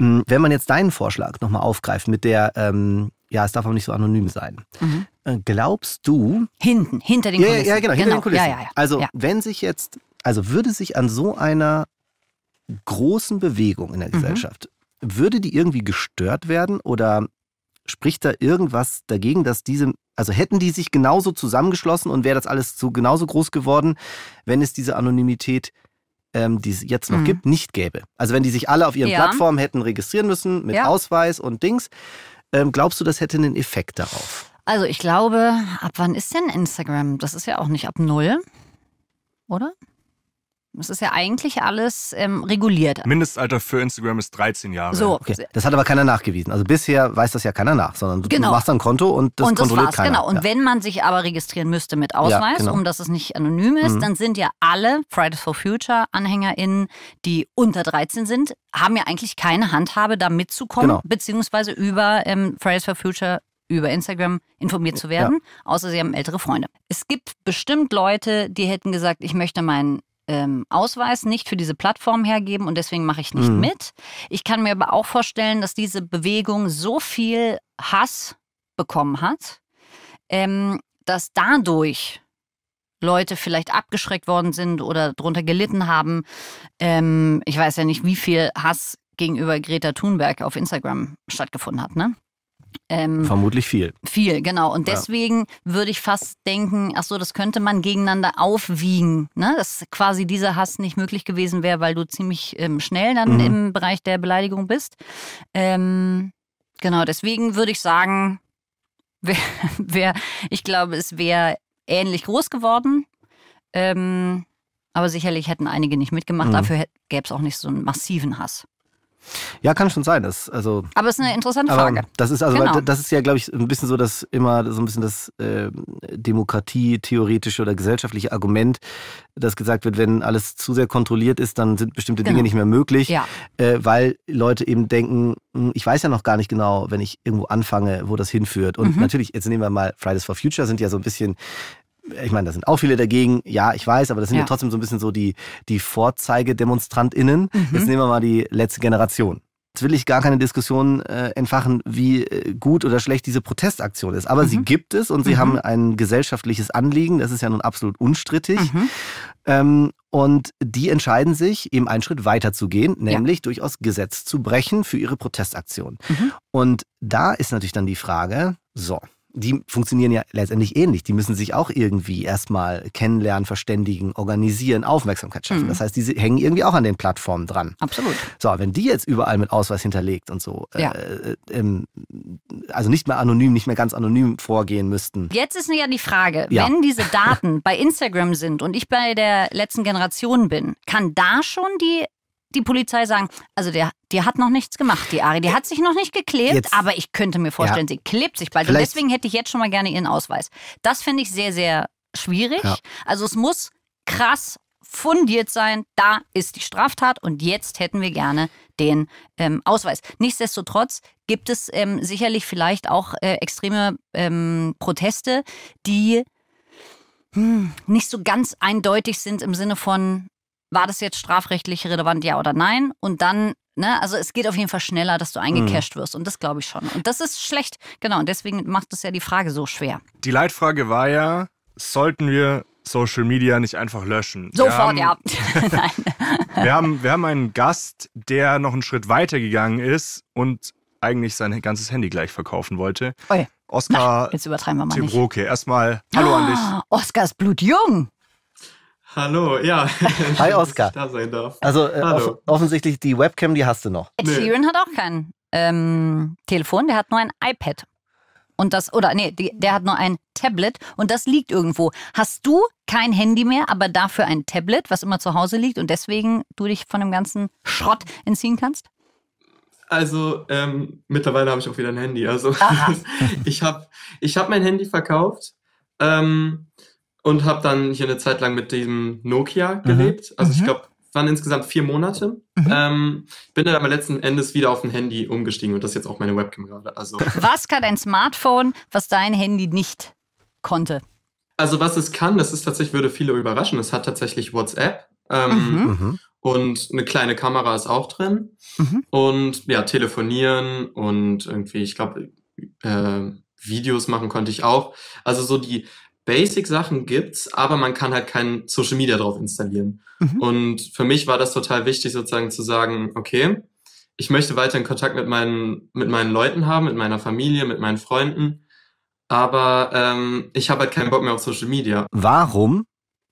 Hm, wenn man jetzt deinen Vorschlag nochmal aufgreift mit der ähm, ja, es darf auch nicht so anonym sein. Mhm. Äh, glaubst du. Hinten, hinter den genau, genau. Kulissen. Ja, ja genau, genau, hinter den Kulissen. Ja, ja, also, wenn sich jetzt, also würde sich an so einer großen Bewegung in der mhm. Gesellschaft, würde die irgendwie gestört werden oder spricht da irgendwas dagegen, dass diese, also hätten die sich genauso zusammengeschlossen und wäre das alles so genauso groß geworden, wenn es diese Anonymität ähm, die es jetzt noch mhm. gibt, nicht gäbe. Also wenn die sich alle auf ihren Plattformen hätten registrieren müssen mit Ausweis und Dings, ähm, glaubst du, das hätte einen Effekt darauf? Also ich glaube, ab wann ist denn Instagram? Das ist ja auch nicht ab null, oder? Es ist ja eigentlich alles ähm, reguliert. Mindestalter für Instagram ist 13 Jahre. So. Okay. Das hat aber keiner nachgewiesen. Also bisher weiß das ja keiner nach, sondern du, genau. du machst ein Konto und das, und das kontrolliert war's, keiner. Genau. Und ja. wenn man sich aber registrieren müsste mit Ausweis, ja, genau. um dass es nicht anonym ist, mhm. dann sind ja alle Fridays for Future AnhängerInnen, die unter 13 sind, haben ja eigentlich keine Handhabe, da mitzukommen, genau. beziehungsweise über ähm, Fridays for Future über Instagram informiert zu werden, ja. außer sie haben ältere Freunde. Es gibt bestimmt Leute, die hätten gesagt, ich möchte meinen ähm, Ausweis nicht für diese Plattform hergeben und deswegen mache ich nicht mhm. mit. Ich kann mir aber auch vorstellen, dass diese Bewegung so viel Hass bekommen hat, ähm, dass dadurch Leute vielleicht abgeschreckt worden sind oder darunter gelitten haben. Ähm, ich weiß ja nicht, wie viel Hass gegenüber Greta Thunberg auf Instagram stattgefunden hat. Ne? Ähm, Vermutlich viel. Viel, genau. Und deswegen ja. würde ich fast denken, ach so, das könnte man gegeneinander aufwiegen, ne? dass quasi dieser Hass nicht möglich gewesen wäre, weil du ziemlich ähm, schnell dann mhm. im Bereich der Beleidigung bist. Ähm, genau, deswegen würde ich sagen, wär, wär, ich glaube, es wäre ähnlich groß geworden. Ähm, aber sicherlich hätten einige nicht mitgemacht. Mhm. Dafür gäbe es auch nicht so einen massiven Hass. Ja, kann schon sein. Das, also, aber es ist eine interessante Frage. Das ist, also, genau. das ist ja, glaube ich, ein bisschen so, dass immer so ein bisschen das äh, demokratietheoretische oder gesellschaftliche Argument, dass gesagt wird, wenn alles zu sehr kontrolliert ist, dann sind bestimmte genau. Dinge nicht mehr möglich, ja. äh, weil Leute eben denken, hm, ich weiß ja noch gar nicht genau, wenn ich irgendwo anfange, wo das hinführt. Und mhm. natürlich, jetzt nehmen wir mal Fridays for Future, sind ja so ein bisschen ich meine, da sind auch viele dagegen, ja, ich weiß, aber das sind ja, ja trotzdem so ein bisschen so die, die Vorzeigedemonstrantinnen. Mhm. Jetzt nehmen wir mal die letzte Generation. Jetzt will ich gar keine Diskussion äh, entfachen, wie äh, gut oder schlecht diese Protestaktion ist. Aber mhm. sie gibt es und sie mhm. haben ein gesellschaftliches Anliegen, das ist ja nun absolut unstrittig. Mhm. Ähm, und die entscheiden sich, eben einen Schritt weiter zu gehen, nämlich ja. durchaus Gesetz zu brechen für ihre Protestaktion. Mhm. Und da ist natürlich dann die Frage, so, die funktionieren ja letztendlich ähnlich. Die müssen sich auch irgendwie erstmal kennenlernen, verständigen, organisieren, Aufmerksamkeit schaffen. Mhm. Das heißt, die hängen irgendwie auch an den Plattformen dran. Absolut. So, wenn die jetzt überall mit Ausweis hinterlegt und so, äh, ja. äh, ähm, also nicht mehr anonym, nicht mehr ganz anonym vorgehen müssten. Jetzt ist ja die Frage, ja. wenn diese Daten bei Instagram sind und ich bei der letzten Generation bin, kann da schon die die Polizei sagen, also der, die hat noch nichts gemacht, die Ari. Die hat sich noch nicht geklebt, jetzt, aber ich könnte mir vorstellen, ja. sie klebt sich bald. Und deswegen hätte ich jetzt schon mal gerne ihren Ausweis. Das finde ich sehr, sehr schwierig. Ja. Also es muss krass fundiert sein, da ist die Straftat und jetzt hätten wir gerne den ähm, Ausweis. Nichtsdestotrotz gibt es ähm, sicherlich vielleicht auch äh, extreme ähm, Proteste, die hm, nicht so ganz eindeutig sind im Sinne von, war das jetzt strafrechtlich relevant, ja oder nein? Und dann, ne, also es geht auf jeden Fall schneller, dass du mhm. eingecasht wirst. Und das glaube ich schon. Und das ist schlecht. Genau, und deswegen macht es ja die Frage so schwer. Die Leitfrage war ja, sollten wir Social Media nicht einfach löschen? Sofort, wir haben, ja. wir, haben, wir haben einen Gast, der noch einen Schritt weiter gegangen ist und eigentlich sein ganzes Handy gleich verkaufen wollte. Oi. Oskar jetzt übertreiben wir mal Tim Nicht. Erstmal Hallo oh, an dich. Ah, Oskar ist blutjung. Hallo, ja. Hi Oskar. da sein darf. Also äh, off offensichtlich die Webcam, die hast du noch. Ed Sheeran hat auch kein ähm, Telefon, der hat nur ein iPad. Und das, oder nee, die, der hat nur ein Tablet und das liegt irgendwo. Hast du kein Handy mehr, aber dafür ein Tablet, was immer zu Hause liegt und deswegen du dich von dem ganzen Schrott entziehen kannst? Also ähm, mittlerweile habe ich auch wieder ein Handy. Also ah, ah. ich habe ich hab mein Handy verkauft. Ähm, und habe dann hier eine Zeit lang mit diesem Nokia mhm. gelebt. Mhm. Also ich mhm. glaube, waren insgesamt vier Monate. Mhm. Ähm, bin dann aber letzten Endes wieder auf ein Handy umgestiegen und das ist jetzt auch meine Webcam gerade. Also. Was kann ein Smartphone, was dein Handy nicht konnte? Also was es kann, das ist tatsächlich, würde viele überraschen, es hat tatsächlich WhatsApp. Ähm, mhm. mhm. Und eine kleine Kamera ist auch drin. Mhm. Und ja, telefonieren und irgendwie, ich glaube, äh, Videos machen konnte ich auch. Also so die Basic-Sachen gibt's, aber man kann halt kein Social Media drauf installieren. Mhm. Und für mich war das total wichtig, sozusagen zu sagen, okay, ich möchte weiterhin Kontakt mit meinen, mit meinen Leuten haben, mit meiner Familie, mit meinen Freunden, aber ähm, ich habe halt keinen Bock mehr auf Social Media. Warum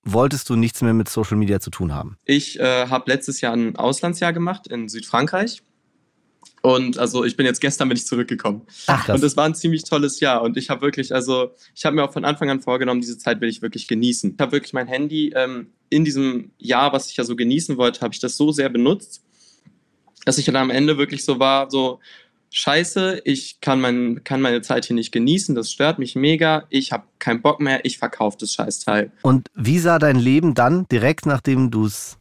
wolltest du nichts mehr mit Social Media zu tun haben? Ich äh, habe letztes Jahr ein Auslandsjahr gemacht in Südfrankreich und also ich bin jetzt gestern bin ich zurückgekommen. Ach, das und das war ein ziemlich tolles Jahr. Und ich habe wirklich, also ich habe mir auch von Anfang an vorgenommen, diese Zeit will ich wirklich genießen. Ich habe wirklich mein Handy ähm, in diesem Jahr, was ich ja so genießen wollte, habe ich das so sehr benutzt, dass ich dann am Ende wirklich so war, so scheiße, ich kann, mein, kann meine Zeit hier nicht genießen, das stört mich mega, ich habe keinen Bock mehr, ich verkaufe das Scheißteil. Und wie sah dein Leben dann direkt, nachdem du es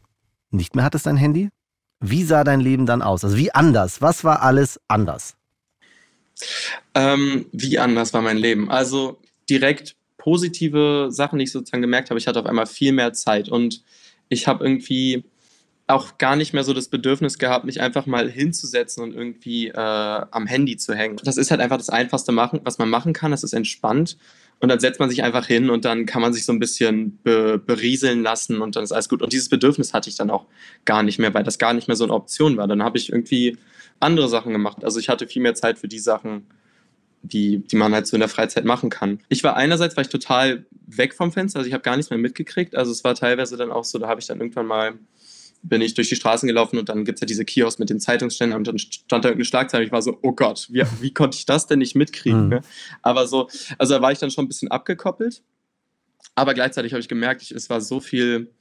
nicht mehr hattest, dein Handy? Wie sah dein Leben dann aus? Also wie anders? Was war alles anders? Ähm, wie anders war mein Leben? Also direkt positive Sachen, die ich sozusagen gemerkt habe. Ich hatte auf einmal viel mehr Zeit und ich habe irgendwie auch gar nicht mehr so das Bedürfnis gehabt, mich einfach mal hinzusetzen und irgendwie äh, am Handy zu hängen. Das ist halt einfach das Einfachste, machen, was man machen kann. Das ist entspannt. Und dann setzt man sich einfach hin und dann kann man sich so ein bisschen be berieseln lassen und dann ist alles gut. Und dieses Bedürfnis hatte ich dann auch gar nicht mehr, weil das gar nicht mehr so eine Option war. Dann habe ich irgendwie andere Sachen gemacht. Also ich hatte viel mehr Zeit für die Sachen, die, die man halt so in der Freizeit machen kann. Ich war einerseits war ich total weg vom Fenster, also ich habe gar nichts mehr mitgekriegt. Also es war teilweise dann auch so, da habe ich dann irgendwann mal bin ich durch die Straßen gelaufen und dann gibt es ja diese Kiosk mit den Zeitungsständen und dann stand da irgendeine Schlagzeile. Ich war so, oh Gott, wie, wie konnte ich das denn nicht mitkriegen? Mhm. Ne? Aber so, also da war ich dann schon ein bisschen abgekoppelt. Aber gleichzeitig habe ich gemerkt, ich, es war so viel,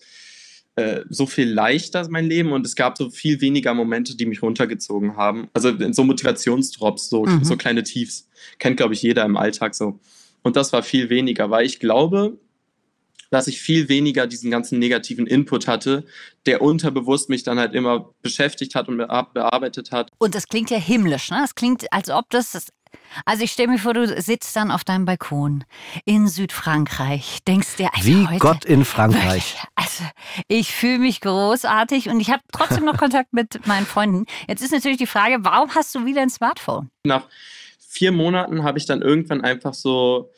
äh, so viel leichter mein Leben und es gab so viel weniger Momente, die mich runtergezogen haben. Also so Motivationsdrops, so, mhm. so kleine Tiefs. Kennt, glaube ich, jeder im Alltag so. Und das war viel weniger, weil ich glaube, dass ich viel weniger diesen ganzen negativen Input hatte, der unterbewusst mich dann halt immer beschäftigt hat und bearbeitet hat. Und das klingt ja himmlisch, ne? Das klingt, als ob das, das also ich stelle mir vor, du sitzt dann auf deinem Balkon in Südfrankreich, denkst dir, also wie heute, Gott in Frankreich. Also ich fühle mich großartig und ich habe trotzdem noch Kontakt mit meinen Freunden. Jetzt ist natürlich die Frage, warum hast du wieder ein Smartphone? Nach vier Monaten habe ich dann irgendwann einfach so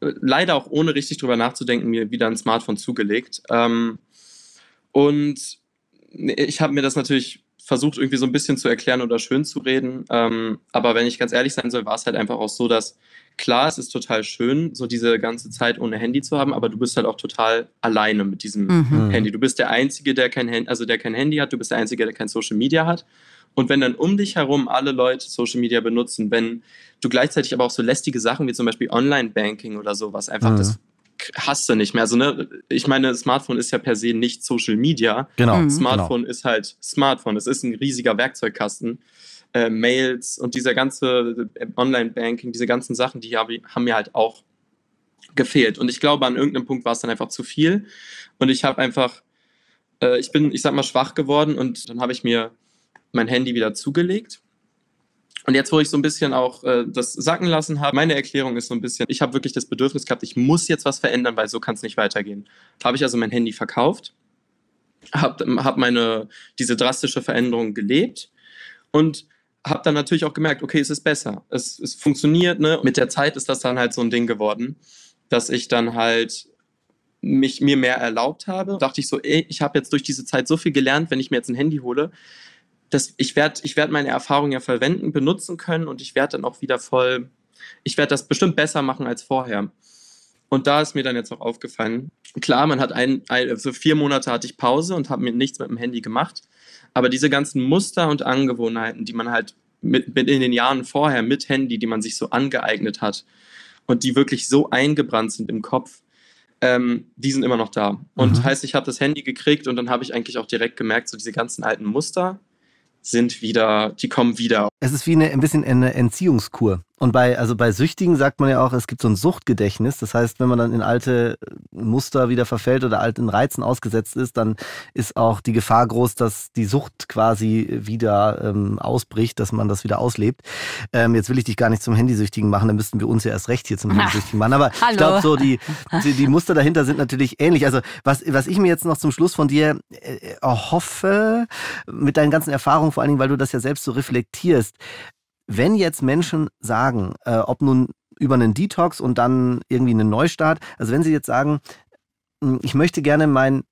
leider auch ohne richtig drüber nachzudenken, mir wieder ein Smartphone zugelegt. Ähm, und ich habe mir das natürlich versucht, irgendwie so ein bisschen zu erklären oder schön zu reden. Ähm, aber wenn ich ganz ehrlich sein soll, war es halt einfach auch so, dass klar, es ist total schön, so diese ganze Zeit ohne Handy zu haben, aber du bist halt auch total alleine mit diesem mhm. mhm. Handy. Du bist der Einzige, der kein Handy, also der kein Handy hat, du bist der Einzige, der kein Social Media hat. Und wenn dann um dich herum alle Leute Social Media benutzen, wenn du gleichzeitig aber auch so lästige Sachen wie zum Beispiel Online-Banking oder sowas einfach mhm. das hast du nicht mehr. Also, ne, ich meine, Smartphone ist ja per se nicht Social Media. Genau. Mhm. Genau. Smartphone genau. ist halt Smartphone. Es ist ein riesiger Werkzeugkasten. Äh, Mails und dieser ganze äh, Online-Banking, diese ganzen Sachen, die hab, haben mir halt auch gefehlt. Und ich glaube, an irgendeinem Punkt war es dann einfach zu viel. Und ich habe einfach, äh, ich bin, ich sag mal, schwach geworden und dann habe ich mir mein Handy wieder zugelegt. Und jetzt, wo ich so ein bisschen auch äh, das sacken lassen habe, meine Erklärung ist so ein bisschen, ich habe wirklich das Bedürfnis gehabt, ich muss jetzt was verändern, weil so kann es nicht weitergehen. Habe ich also mein Handy verkauft, habe hab meine, diese drastische Veränderung gelebt und habe dann natürlich auch gemerkt, okay, es ist besser, es, es funktioniert. Ne? Mit der Zeit ist das dann halt so ein Ding geworden, dass ich dann halt mich mir mehr erlaubt habe. Dachte ich so, ey, ich habe jetzt durch diese Zeit so viel gelernt, wenn ich mir jetzt ein Handy hole, das, ich werde ich werd meine Erfahrungen ja verwenden, benutzen können und ich werde dann auch wieder voll, ich werde das bestimmt besser machen als vorher. Und da ist mir dann jetzt auch aufgefallen, klar, man hat ein, ein also vier Monate hatte ich Pause und habe mir nichts mit dem Handy gemacht, aber diese ganzen Muster und Angewohnheiten, die man halt mit, mit in den Jahren vorher mit Handy, die man sich so angeeignet hat und die wirklich so eingebrannt sind im Kopf, ähm, die sind immer noch da. Und mhm. heißt, ich habe das Handy gekriegt und dann habe ich eigentlich auch direkt gemerkt, so diese ganzen alten Muster, sind wieder, die kommen wieder. Es ist wie eine, ein bisschen eine Entziehungskur. Und bei, also bei Süchtigen sagt man ja auch, es gibt so ein Suchtgedächtnis. Das heißt, wenn man dann in alte Muster wieder verfällt oder alten Reizen ausgesetzt ist, dann ist auch die Gefahr groß, dass die Sucht quasi wieder ähm, ausbricht, dass man das wieder auslebt. Ähm, jetzt will ich dich gar nicht zum Handysüchtigen machen, dann müssten wir uns ja erst recht hier zum Handysüchtigen machen. Aber ich glaube, so die, die, die, Muster dahinter sind natürlich ähnlich. Also was, was ich mir jetzt noch zum Schluss von dir äh, erhoffe, mit deinen ganzen Erfahrungen, vor allen Dingen, weil du das ja selbst so reflektierst, wenn jetzt Menschen sagen, äh, ob nun über einen Detox und dann irgendwie einen Neustart, also wenn sie jetzt sagen, hm, ich möchte gerne mein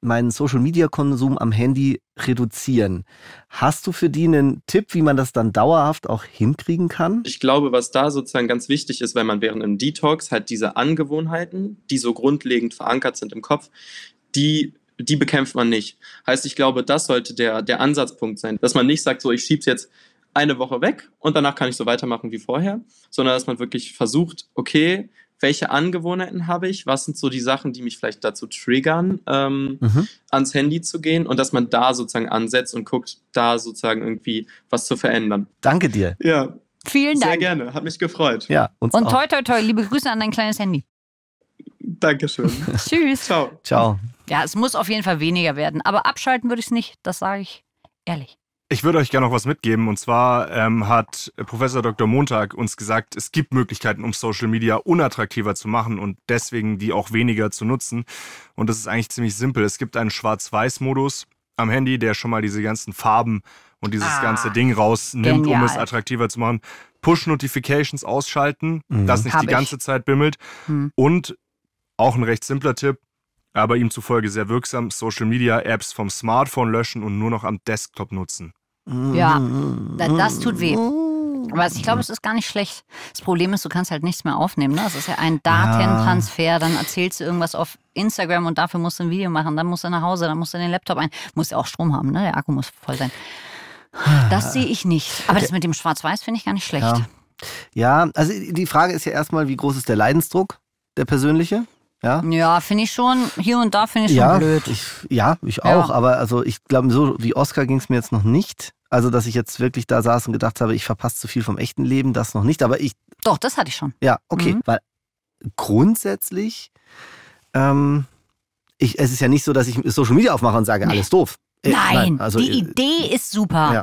meinen Social-Media-Konsum am Handy reduzieren. Hast du für die einen Tipp, wie man das dann dauerhaft auch hinkriegen kann? Ich glaube, was da sozusagen ganz wichtig ist, wenn man während einem Detox halt diese Angewohnheiten, die so grundlegend verankert sind im Kopf, die die bekämpft man nicht. Heißt, ich glaube, das sollte der, der Ansatzpunkt sein, dass man nicht sagt, so ich schieb's jetzt eine Woche weg und danach kann ich so weitermachen wie vorher, sondern dass man wirklich versucht, okay, welche Angewohnheiten habe ich, was sind so die Sachen, die mich vielleicht dazu triggern, ähm, mhm. ans Handy zu gehen und dass man da sozusagen ansetzt und guckt, da sozusagen irgendwie was zu verändern. Danke dir. Ja. Vielen Dank. Sehr gerne, hat mich gefreut. Ja, uns Und toi, toi, toi, liebe Grüße an dein kleines Handy. Dankeschön. Tschüss. Ciao. Ciao. Ja, es muss auf jeden Fall weniger werden, aber abschalten würde ich es nicht, das sage ich ehrlich. Ich würde euch gerne noch was mitgeben. Und zwar ähm, hat Professor Dr. Montag uns gesagt, es gibt Möglichkeiten, um Social Media unattraktiver zu machen und deswegen die auch weniger zu nutzen. Und das ist eigentlich ziemlich simpel. Es gibt einen Schwarz-Weiß-Modus am Handy, der schon mal diese ganzen Farben und dieses ah, ganze Ding rausnimmt, genial. um es attraktiver zu machen. Push-Notifications ausschalten, mhm. dass nicht Hab die ganze ich. Zeit bimmelt. Mhm. Und auch ein recht simpler Tipp, aber ihm zufolge sehr wirksam, Social Media Apps vom Smartphone löschen und nur noch am Desktop nutzen. Ja, mhm. das tut weh. Mhm. Aber ich glaube, es ist gar nicht schlecht. Das Problem ist, du kannst halt nichts mehr aufnehmen. Ne? Das ist ja ein Datentransfer. Dann erzählst du irgendwas auf Instagram und dafür musst du ein Video machen. Dann musst du nach Hause, dann musst du in den Laptop ein. Muss ja auch Strom haben, ne? Der Akku muss voll sein. Das sehe ich nicht. Aber das mit dem Schwarz-Weiß finde ich gar nicht schlecht. Ja. ja, also die Frage ist ja erstmal, wie groß ist der Leidensdruck, der persönliche? Ja, ja finde ich schon, hier und da finde ich schon ja, blöd. Ich, ja, ich auch, ja. aber also ich glaube, so wie Oscar ging es mir jetzt noch nicht. Also, dass ich jetzt wirklich da saß und gedacht habe, ich verpasse zu viel vom echten Leben, das noch nicht, aber ich. Doch, das hatte ich schon. Ja, okay. Mhm. Weil grundsätzlich, ähm, ich, es ist ja nicht so, dass ich Social Media aufmache und sage, nee. alles doof. Äh, nein, nein, also, die äh, Idee ist super. Ja.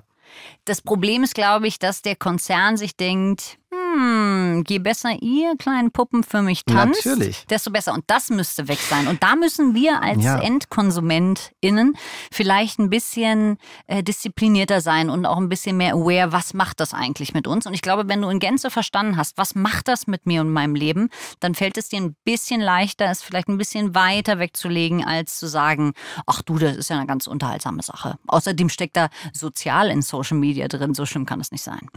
Das Problem ist, glaube ich, dass der Konzern sich denkt, hm, hm, je besser ihr kleinen Puppen für mich tanzt, Natürlich. desto besser. Und das müsste weg sein. Und da müssen wir als ja. EndkonsumentInnen vielleicht ein bisschen äh, disziplinierter sein und auch ein bisschen mehr aware, was macht das eigentlich mit uns. Und ich glaube, wenn du in Gänze verstanden hast, was macht das mit mir und meinem Leben, dann fällt es dir ein bisschen leichter, es vielleicht ein bisschen weiter wegzulegen, als zu sagen, ach du, das ist ja eine ganz unterhaltsame Sache. Außerdem steckt da sozial in Social Media drin, so schlimm kann es nicht sein.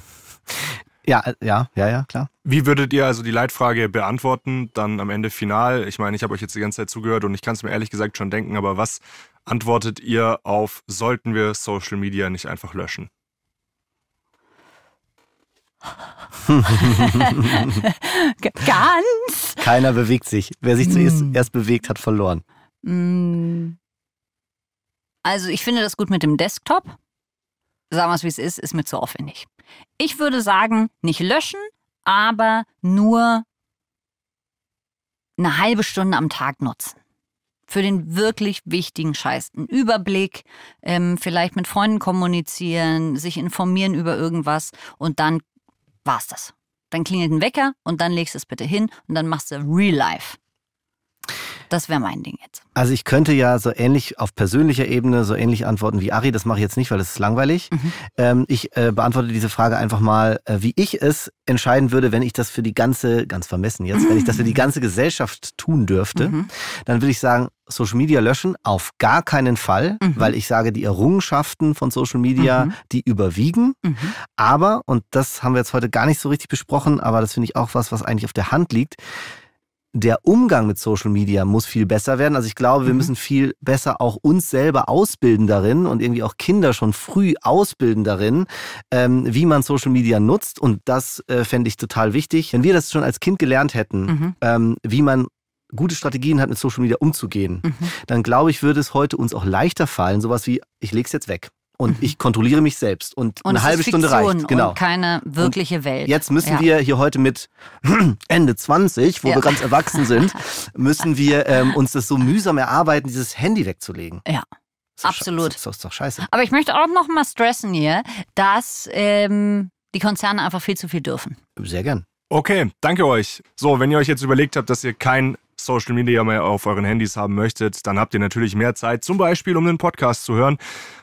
Ja, äh, ja, ja, ja, klar. Wie würdet ihr also die Leitfrage beantworten, dann am Ende final? Ich meine, ich habe euch jetzt die ganze Zeit zugehört und ich kann es mir ehrlich gesagt schon denken, aber was antwortet ihr auf, sollten wir Social Media nicht einfach löschen? Ganz. Keiner bewegt sich. Wer sich zuerst mm. erst bewegt, hat verloren. Hm. Also ich finde das gut mit dem Desktop sagen wir es wie es ist, ist mir zu aufwendig. Ich würde sagen, nicht löschen, aber nur eine halbe Stunde am Tag nutzen. Für den wirklich wichtigen Scheiß. Ein Überblick, ähm, vielleicht mit Freunden kommunizieren, sich informieren über irgendwas und dann war's das. Dann klingelt ein Wecker und dann legst du es bitte hin und dann machst du Real Life. Das wäre mein Ding jetzt. Also ich könnte ja so ähnlich auf persönlicher Ebene so ähnlich antworten wie Ari. Das mache ich jetzt nicht, weil das ist langweilig. Mhm. Ähm, ich äh, beantworte diese Frage einfach mal, äh, wie ich es entscheiden würde, wenn ich das für die ganze, ganz vermessen jetzt, mhm. wenn ich das für die ganze Gesellschaft tun dürfte, mhm. dann würde ich sagen, Social Media löschen auf gar keinen Fall, mhm. weil ich sage, die Errungenschaften von Social Media, mhm. die überwiegen. Mhm. Aber, und das haben wir jetzt heute gar nicht so richtig besprochen, aber das finde ich auch was, was eigentlich auf der Hand liegt, der Umgang mit Social Media muss viel besser werden. Also ich glaube, wir mhm. müssen viel besser auch uns selber ausbilden darin und irgendwie auch Kinder schon früh ausbilden darin, ähm, wie man Social Media nutzt. Und das äh, fände ich total wichtig. Wenn wir das schon als Kind gelernt hätten, mhm. ähm, wie man gute Strategien hat, mit Social Media umzugehen, mhm. dann glaube ich, würde es heute uns auch leichter fallen, sowas wie, ich lege es jetzt weg und ich kontrolliere mich selbst und, und eine halbe Stunde reicht. Genau. Und keine wirkliche und Welt. Jetzt müssen ja. wir hier heute mit Ende 20, wo ja. wir ganz erwachsen sind, müssen wir ähm, uns das so mühsam erarbeiten, dieses Handy wegzulegen. Ja. Das Absolut. Das ist doch scheiße. Aber ich möchte auch noch mal stressen hier, dass ähm, die Konzerne einfach viel zu viel dürfen. Sehr gern. Okay, danke euch. So, wenn ihr euch jetzt überlegt habt, dass ihr kein Social Media mehr auf euren Handys haben möchtet, dann habt ihr natürlich mehr Zeit, zum Beispiel um einen Podcast zu hören.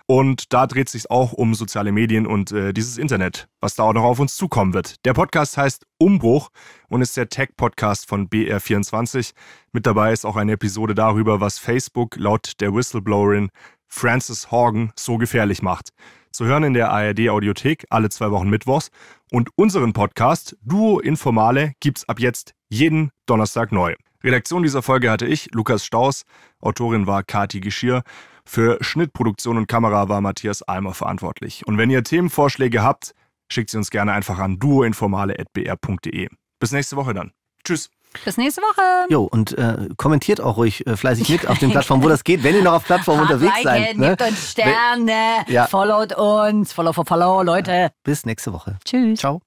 Und da dreht sich auch um soziale Medien und äh, dieses Internet, was da auch noch auf uns zukommen wird. Der Podcast heißt Umbruch und ist der Tech-Podcast von BR24. Mit dabei ist auch eine Episode darüber, was Facebook laut der Whistleblowerin Frances Horgan so gefährlich macht. Zu hören in der ARD Audiothek alle zwei Wochen Mittwochs. Und unseren Podcast Duo Informale gibt's ab jetzt jeden Donnerstag neu. Redaktion dieser Folge hatte ich, Lukas Staus, Autorin war Kati Geschirr. Für Schnittproduktion und Kamera war Matthias Almer verantwortlich. Und wenn ihr Themenvorschläge habt, schickt sie uns gerne einfach an duoinformale.br.de. Bis nächste Woche dann. Tschüss. Bis nächste Woche. Jo, und äh, kommentiert auch ruhig äh, fleißig mit auf den Plattformen, wo das geht, wenn ihr noch auf Plattformen unterwegs seid. ne? Nehmt uns Sterne, ja. followt uns, follow for follow, Leute. Bis nächste Woche. Tschüss. Ciao.